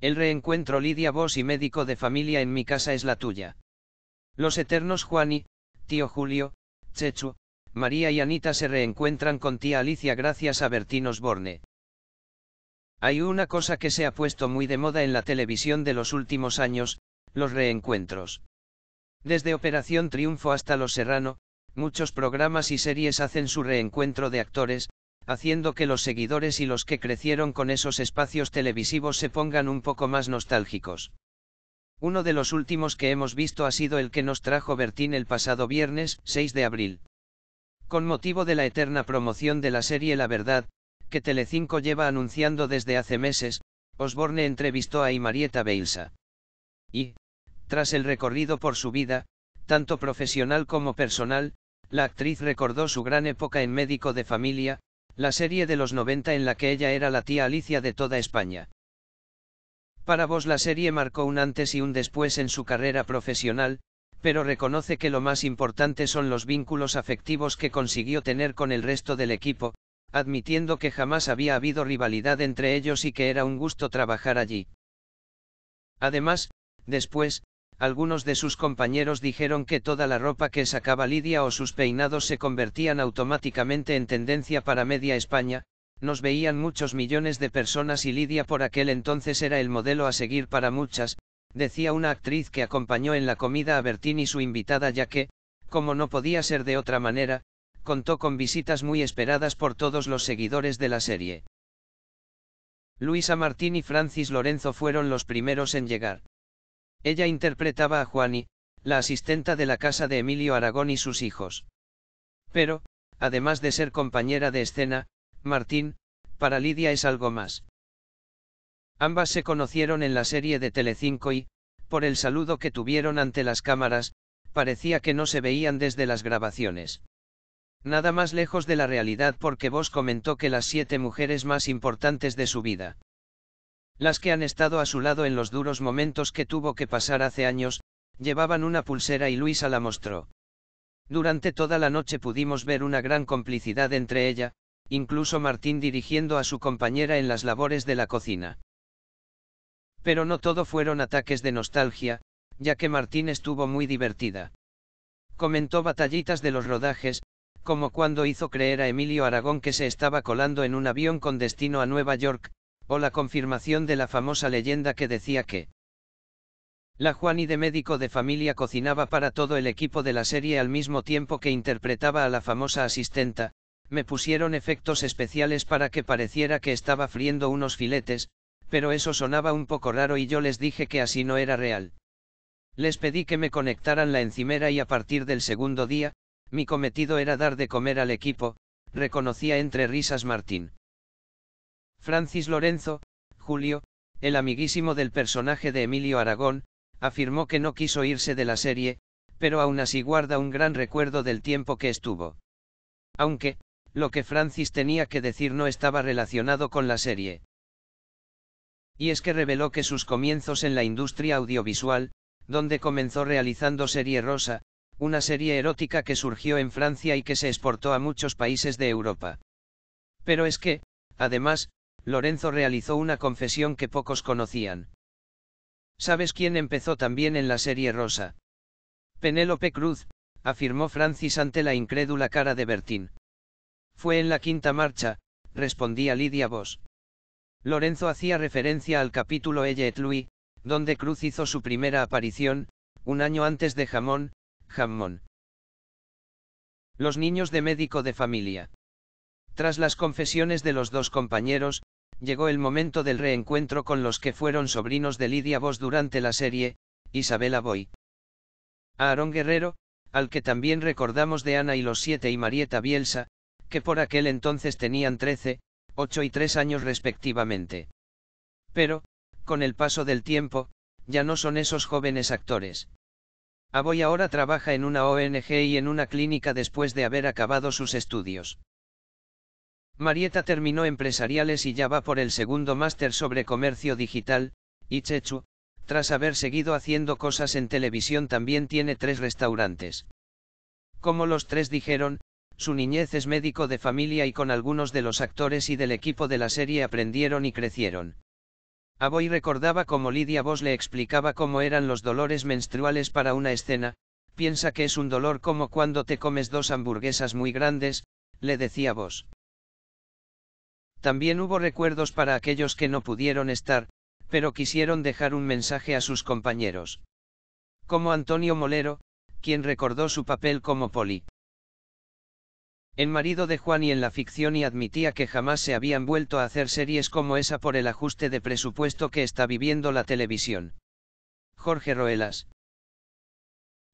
El reencuentro Lidia vos y médico de familia en mi casa es la tuya. Los eternos Juani, tío Julio, Chechu, María y Anita se reencuentran con tía Alicia gracias a Bertín Osborne. Hay una cosa que se ha puesto muy de moda en la televisión de los últimos años, los reencuentros. Desde Operación Triunfo hasta Los Serrano, muchos programas y series hacen su reencuentro de actores, haciendo que los seguidores y los que crecieron con esos espacios televisivos se pongan un poco más nostálgicos. Uno de los últimos que hemos visto ha sido el que nos trajo Bertín el pasado viernes, 6 de abril. Con motivo de la eterna promoción de la serie La Verdad, que Telecinco lleva anunciando desde hace meses, Osborne entrevistó a Imarieta Beilsa. Y, tras el recorrido por su vida, tanto profesional como personal, la actriz recordó su gran época en médico de familia, la serie de los 90 en la que ella era la tía Alicia de toda España. Para vos la serie marcó un antes y un después en su carrera profesional, pero reconoce que lo más importante son los vínculos afectivos que consiguió tener con el resto del equipo, admitiendo que jamás había habido rivalidad entre ellos y que era un gusto trabajar allí. Además, después, algunos de sus compañeros dijeron que toda la ropa que sacaba Lidia o sus peinados se convertían automáticamente en tendencia para media España, nos veían muchos millones de personas y Lidia por aquel entonces era el modelo a seguir para muchas, decía una actriz que acompañó en la comida a Bertini su invitada ya que, como no podía ser de otra manera, contó con visitas muy esperadas por todos los seguidores de la serie. Luisa Martín y Francis Lorenzo fueron los primeros en llegar. Ella interpretaba a Juani, la asistenta de la casa de Emilio Aragón y sus hijos. Pero, además de ser compañera de escena, Martín, para Lidia es algo más. Ambas se conocieron en la serie de Telecinco y, por el saludo que tuvieron ante las cámaras, parecía que no se veían desde las grabaciones. Nada más lejos de la realidad porque vos comentó que las siete mujeres más importantes de su vida las que han estado a su lado en los duros momentos que tuvo que pasar hace años, llevaban una pulsera y Luisa la mostró. Durante toda la noche pudimos ver una gran complicidad entre ella, incluso Martín dirigiendo a su compañera en las labores de la cocina. Pero no todo fueron ataques de nostalgia, ya que Martín estuvo muy divertida. Comentó batallitas de los rodajes, como cuando hizo creer a Emilio Aragón que se estaba colando en un avión con destino a Nueva York, o la confirmación de la famosa leyenda que decía que la Juani de médico de familia cocinaba para todo el equipo de la serie al mismo tiempo que interpretaba a la famosa asistenta, me pusieron efectos especiales para que pareciera que estaba friendo unos filetes, pero eso sonaba un poco raro y yo les dije que así no era real. Les pedí que me conectaran la encimera y a partir del segundo día, mi cometido era dar de comer al equipo, reconocía entre risas Martín. Francis Lorenzo, Julio, el amiguísimo del personaje de Emilio Aragón, afirmó que no quiso irse de la serie, pero aún así guarda un gran recuerdo del tiempo que estuvo. Aunque, lo que Francis tenía que decir no estaba relacionado con la serie. Y es que reveló que sus comienzos en la industria audiovisual, donde comenzó realizando Serie Rosa, una serie erótica que surgió en Francia y que se exportó a muchos países de Europa. Pero es que, además, Lorenzo realizó una confesión que pocos conocían. ¿Sabes quién empezó también en la serie Rosa? Penélope Cruz, afirmó Francis ante la incrédula cara de Bertín. Fue en la quinta marcha, respondía Lidia Vos. Lorenzo hacía referencia al capítulo Ella et Lui, donde Cruz hizo su primera aparición, un año antes de Jamón, Jamón. Los niños de médico de familia. Tras las confesiones de los dos compañeros, Llegó el momento del reencuentro con los que fueron sobrinos de Lidia Vos durante la serie, Isabela Boy. Aarón Guerrero, al que también recordamos de Ana y los siete y Marieta Bielsa, que por aquel entonces tenían 13, 8 y 3 años respectivamente. Pero, con el paso del tiempo, ya no son esos jóvenes actores. Aboy ahora trabaja en una ONG y en una clínica después de haber acabado sus estudios. Marieta terminó empresariales y ya va por el segundo máster sobre comercio digital, y Chechu, tras haber seguido haciendo cosas en televisión también tiene tres restaurantes. Como los tres dijeron, su niñez es médico de familia y con algunos de los actores y del equipo de la serie aprendieron y crecieron. Aboy recordaba cómo Lidia Vos le explicaba cómo eran los dolores menstruales para una escena, piensa que es un dolor como cuando te comes dos hamburguesas muy grandes, le decía Vos. También hubo recuerdos para aquellos que no pudieron estar, pero quisieron dejar un mensaje a sus compañeros. Como Antonio Molero, quien recordó su papel como Poli. el marido de Juan y en la ficción y admitía que jamás se habían vuelto a hacer series como esa por el ajuste de presupuesto que está viviendo la televisión. Jorge Roelas.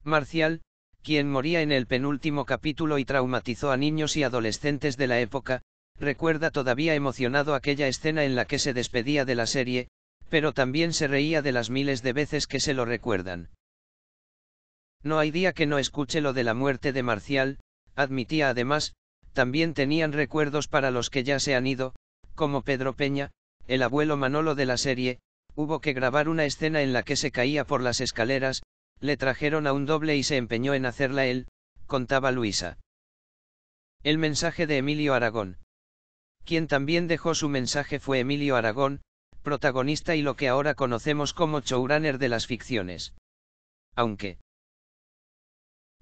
Marcial, quien moría en el penúltimo capítulo y traumatizó a niños y adolescentes de la época, Recuerda todavía emocionado aquella escena en la que se despedía de la serie, pero también se reía de las miles de veces que se lo recuerdan. No hay día que no escuche lo de la muerte de Marcial, admitía además, también tenían recuerdos para los que ya se han ido, como Pedro Peña, el abuelo Manolo de la serie, hubo que grabar una escena en la que se caía por las escaleras, le trajeron a un doble y se empeñó en hacerla él, contaba Luisa. El mensaje de Emilio Aragón. Quien también dejó su mensaje fue Emilio Aragón, protagonista y lo que ahora conocemos como Chouraner de las ficciones. Aunque,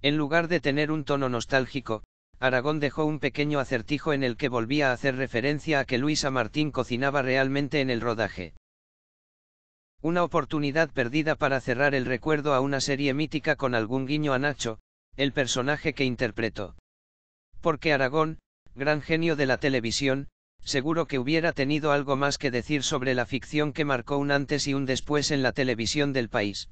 en lugar de tener un tono nostálgico, Aragón dejó un pequeño acertijo en el que volvía a hacer referencia a que Luisa Martín cocinaba realmente en el rodaje. Una oportunidad perdida para cerrar el recuerdo a una serie mítica con algún guiño a Nacho, el personaje que interpretó. Porque Aragón, gran genio de la televisión, seguro que hubiera tenido algo más que decir sobre la ficción que marcó un antes y un después en la televisión del país.